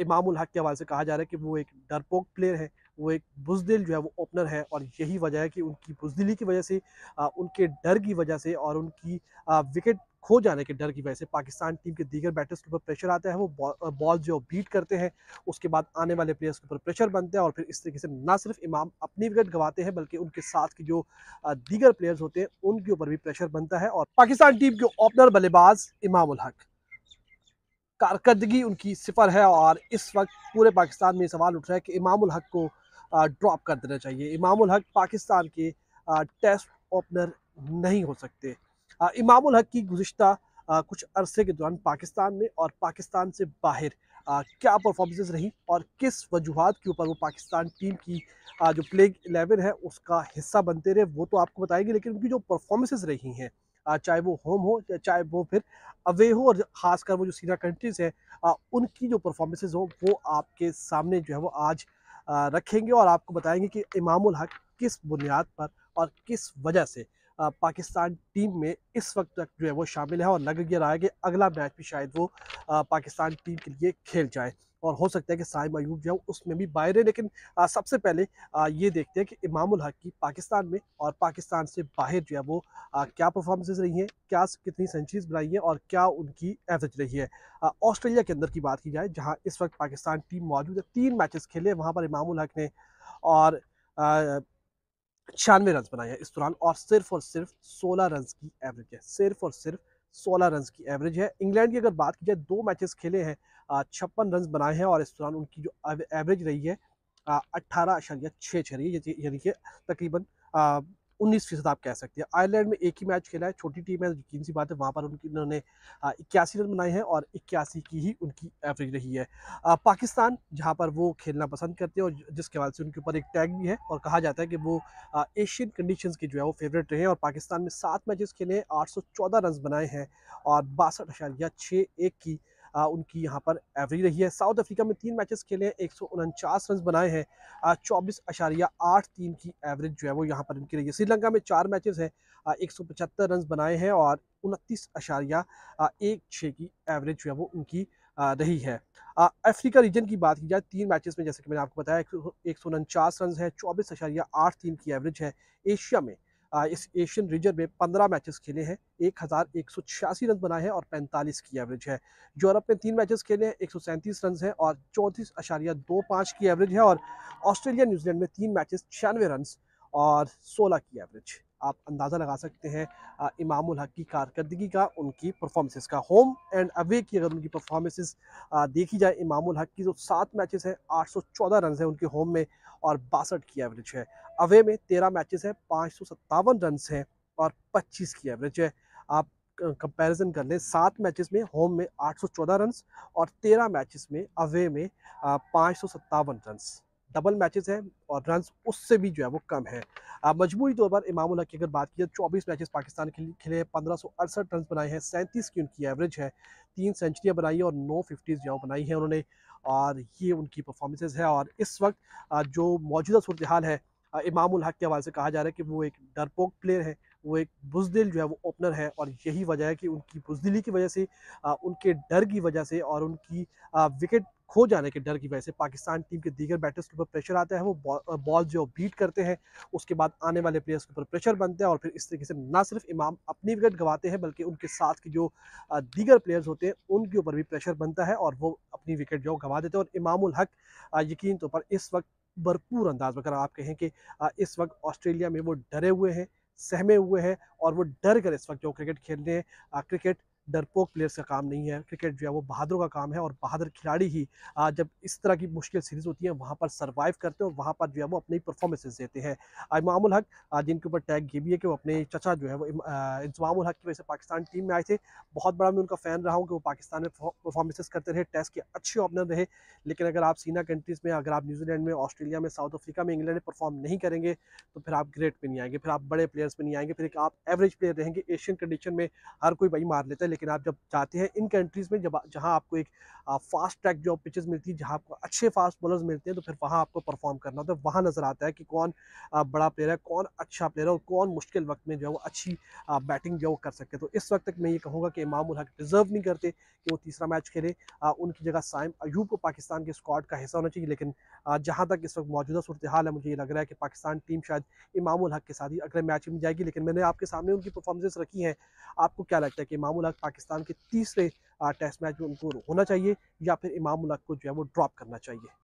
इमामुल हक के हवाले से कहा जा रहा है कि वो एक डरपोक प्लेयर है वो एक बुजदिल जो है वो ओपनर है और यही वजह है कि उनकी बुजदिली की वजह से उनके डर की वजह से और उनकी विकेट खो जाने के डर की वजह से पाकिस्तान टीम के दीगर बैटर्स के ऊपर प्रेशर आता है वो बॉल जो बीट करते हैं उसके बाद आने वाले प्लेयर्स के ऊपर प्रेशर बनते हैं और फिर इस तरीके से ना सिर्फ इमाम अपनी विकेट गंवाते हैं बल्कि उनके साथ के जो दीगर प्लेयर्स होते हैं उनके ऊपर भी प्रेशर बनता है और पाकिस्तान टीम के ओपनर बल्लेबाज इमाम हक कारकर्दगी उनकी सिफर है और इस वक्त पूरे पाकिस्तान में सवाल उठ रहा है कि इमामुल हक को ड्रॉप कर देना चाहिए इमामुल हक पाकिस्तान के टेस्ट ओपनर नहीं हो सकते इमामुल हक की गुज्त कुछ अरसे के दौरान पाकिस्तान में और पाकिस्तान से बाहर आ, क्या परफॉर्मेंसेस रही और किस वजूहत के ऊपर वो पाकिस्तान टीम की आ, जो प्लेग एलेवन है उसका हिस्सा बनते रहे वो तो आपको बताएंगे लेकिन उनकी जो परफॉर्मेंसेस रही हैं चाहे वो होम हो चाहे वो फिर अवे हो और ख़ासकर वो जो सीनियर कंट्रीज़ हैं उनकी जो परफॉर्मेंसेज हो वो आपके सामने जो है वो आज रखेंगे और आपको बताएंगे कि इमाम हक किस बुनियाद पर और किस वजह से पाकिस्तान टीम में इस वक्त तक जो है वो शामिल है और लग गया रहा है कि अगला मैच भी शायद वो पाकिस्तान टीम के लिए खेल जाए और हो सकता है कि साइम अयूब जो है उसमें भी बाहर है लेकिन आ, सबसे पहले आ, ये देखते हैं कि इमामुल हक की पाकिस्तान में और पाकिस्तान से बाहर जो है वो आ, क्या परफॉर्मेंसेज रही हैं क्या कितनी सेंचुरीज बनाई हैं और क्या उनकी एवरेज रही है ऑस्ट्रेलिया के अंदर की बात की जाए जहाँ इस वक्त पाकिस्तान टीम मौजूद है तीन मैचेस खेले वहाँ पर इमामुल हक ने और छियानवे रन बनाए हैं इस दौरान और सिर्फ और सिर्फ सोलह रन की एवरेज है सिर्फ और सिर्फ सोलह रन की एवरेज है इंग्लैंड की अगर बात की जाए दो मैचेस खेले हैं छप्पन रन बनाए हैं और इस दौरान उनकी जो एवरेज रही है अट्ठारह अशारिया छः छः रही है यानी कि तकरीबन उन्नीस फीसद आप कह सकते हैं आयरलैंड में एक ही मैच खेला है छोटी टीम है तो यकीन सी बात है वहाँ पर उनकी उन्होंने इक्यासी रन बनाए हैं और इक्यासी की ही उनकी एवरेज रही है आ, पाकिस्तान जहाँ पर वो खेलना पसंद करते हैं और जिसके हवाले से उनके ऊपर एक टैग भी है और कहा जाता है कि वो एशियन कंडीशन की जो है वो फेवरेट रहे हैं और पाकिस्तान में सात मैचेस खेले हैं आठ रन बनाए हैं और बासठ की उनकी यहाँ पर एवरेज रही है साउथ अफ्रीका में तीन मैचेस खेले हैं एक रन बनाए हैं चौबीस अशारिया आठ तीन की एवरेज जो है वो यहाँ पर इनकी रही है श्रीलंका में चार मैचेस हैं एक सौ पचहत्तर रन बनाए हैं और उनतीस अशारिया एक छः की एवरेज जो है वो उनकी रही है अफ्रीका रीजन की बात की जाए तीन मैचेस में जैसे कि मैंने आपको बताया एक सौ उनचास रन है चौबीस अशारिया आठ तीन की एवरेज है एशिया में इस एशियन रीजन में पंद्रह मैचेस खेले हैं एक हज़ार एक सौ छियासी रन बनाए हैं और पैंतालीस की एवरेज है यूरोप में तीन मैचेस खेले हैं एक सौ सैंतीस रन हैं और चौंतीस अशारिया दो पाँच की एवरेज है और ऑस्ट्रेलिया न्यूजीलैंड में तीन मैचेस छियानवे रन और सोलह की एवरेज आप अंदाज़ा लगा सकते हैं इमाम की कारकर्दगी का उनकी परफॉर्मेंसेस का होम एंड अवे की अगर उनकी परफॉर्मेंसेस देखी जाए इमाम की जो सात मैचेस हैं 814 रन हैं उनके होम में और बासठ की एवरेज है अवे में तेरह मैचेस हैं पाँच सौ सत्तावन रन हैं और पच्चीस की एवरेज है आप कंपैरिजन कर लें सात मैचेस में होम में 814 रन्स और तेरह मैचेस में अवे में पाँच सौ सत्तावन रन्स डबल मैचेस हैं और रन उससे भी जो है वो कम है मजमूरी तौर पर इमाम की अगर बात की जाए चौबीस मैचेस पाकिस्तान के लिए हैं पंद्रह सौ अड़सठ रन बनाए हैं सैंतीस की उनकी एवरेज है तीन सेंचुरियाँ बनाई हैं और नौ फिफ्टीज़ जो बनाई हैं उन्होंने और ये उनकी परफॉर्मेंसेज है और इस वक्त जो मौजूदा सूरत हाल है इमाम हक के हवाले से कहा जा रहा है कि वो एक डरपोक प्लेयर है वो एक बुजदिल जो है वो ओपनर है और यही वजह है कि उनकी बुजदिली की वजह से उनके डर की वजह से और उनकी विकेट खो जाने के डर की वजह से पाकिस्तान टीम के दीगर बैटर्स के ऊपर प्रेशर आता है वो बॉल जो बीट करते हैं उसके बाद आने वाले प्लेयर्स के ऊपर प्रेशर बनते हैं और फिर इस तरीके से ना सिर्फ इमाम अपनी विकेट गंवाते हैं बल्कि उनके साथ के जो दीगर प्लेयर्स होते हैं उनके ऊपर भी प्रेशर बनता है और वो अपनी विकेट जो गंवा देते हैं और इमामुल हक यकीन तौर पर इस वक्त भरपूर अंदाज में अगर आप कहें कि इस वक्त ऑस्ट्रेलिया में वो डरे हुए हैं सहमे हुए हैं और वो डर कर इस वक्त जो क्रिकेट खेलने क्रिकेट डरपोक प्लेयर्स का काम नहीं है क्रिकेट जो है वो बहादुर का काम है और बहादुर खिलाड़ी ही जब इस तरह की मुश्किल सीरीज़ होती है वहाँ पर सर्वाइव करते हैं और वहाँ पर जो है वो अपनी परफॉर्मेंसेज देते हैं इमामुल हक जिनके ऊपर टैग ये भी है कि वो अपने चचा जो है वो इंजमामुल हक की वजह से पाकिस्तान टीम में आए थे बहुत बड़ा मैं उनका फ़ैन रहा हूँ कि वो पाकिस्तान में परफॉर्मेंसेज करते रहे टेस्ट के अच्छे ऑपनर रहे लेकिन अगर आप सीना कंट्रीज़ में अगर आप न्यूजीलैंड में ऑस्ट्रेलिया में साउथ अफ्रीका में इंग्लैंड में परफॉर्म नहीं करेंगे तो फिर आप ग्रेट पर नहीं आएंगे फिर आप बड़े प्लेयर्स पर नहीं आएंगे फिर एक आप एवरेज प्लेयर रहेंगे एशियन कंडीशन में हर कोई भाई मार लेता है लेकिन आप जब जाते हैं इन कंट्रीज़ में जब जहाँ आपको एक फास्ट ट्रैक जॉब पिचेस मिलती है जहाँ आपको अच्छे फास्ट बॉलर्स मिलते हैं तो फिर वहाँ आपको परफॉर्म करना होता है वहाँ नज़र आता है कि कौन बड़ा प्लेयर है कौन अच्छा प्लेयर है और कौन मुश्किल वक्त में जो है वो अच्छी बैटिंग जो कर सकते तो इस वक्त तक मैं ये कहूँगा कि इमाम हक डिज़र्व नहीं करते कि वो तीसरा मैच खेले उनकी जगह साइम अयूब को पाकिस्तान के स्कॉड का हिस्सा होना चाहिए लेकिन जहाँ तक इस वक्त मौजूदा सूरत हाल है मुझे ये लग रहा है कि पाकिस्तान टीम शायद इमाम हक के साथ ही अगले मैच में जाएगी लेकिन मैंने आपके सामने उनकी परफॉर्मेंस रखी हैं आपको क्या लगता है कि इमाम हक पाकिस्तान के तीसरे टेस्ट मैच में उनको होना चाहिए या फिर इमाम को जो है वो ड्रॉप करना चाहिए